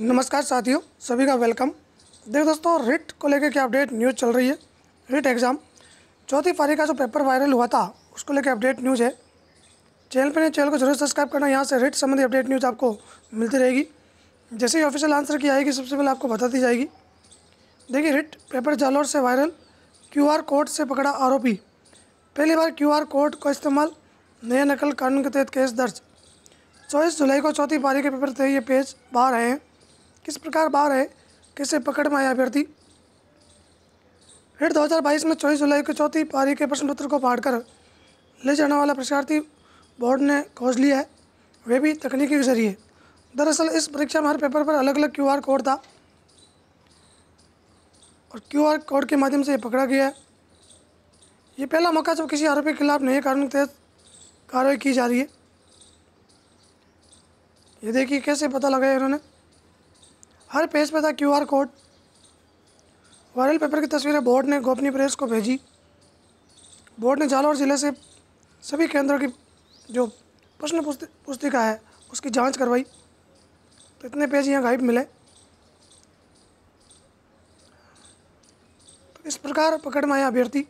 नमस्कार साथियों सभी का वेलकम देखो दोस्तों रिट को लेकर क्या अपडेट न्यूज़ चल रही है रिट एग्ज़ाम चौथी फारी का जो पेपर वायरल हुआ था उसको लेकर अपडेट न्यूज़ है चैनल पर चैनल को जरूर सब्सक्राइब करना यहाँ से रिट संबंधी अपडेट न्यूज़ आपको मिलती रहेगी जैसे ही ऑफिशियल आंसर की आएगी सबसे पहले आपको बता दी जाएगी देखिए रिट पेपर जालोर से वायरल क्यू कोड से पकड़ा आरोपी पहली बार क्यू कोड का इस्तेमाल नए नकल कानून के तहत केस दर्ज चौबीस जुलाई को चौथी पारी के पेपर थे ये पेज बाहर आए हैं किस प्रकार बाहर है कैसे पकड़ में आया अभ्यर्थी हज़ार 2022 में 24 जुलाई को चौथी पारी के प्रश्न पत्र को कर ले जाने वाला परीक्षार्थी बोर्ड ने खोज लिया है वे भी तकनीकी के जरिए दरअसल इस परीक्षा में हर पेपर पर अलग अलग क्यूआर कोड था और क्यूआर कोड के माध्यम से ये पकड़ा गया है ये पहला मौका जब किसी आरोपी के खिलाफ नए कानून के तहत कार्रवाई की जा रही है ये देखिए कैसे पता लगाया इन्होंने हर पेज पर पे था क्यूआर कोड वायरल पेपर की तस्वीरें बोर्ड ने गोपनीय प्रेस को भेजी बोर्ड ने जालौर ज़िले से सभी केंद्रों की जो प्रश्न पुस्तिका है उसकी जांच करवाई तो इतने पेज यहाँ गायब मिले तो इस प्रकार पकड़ में आया अभ्यर्थी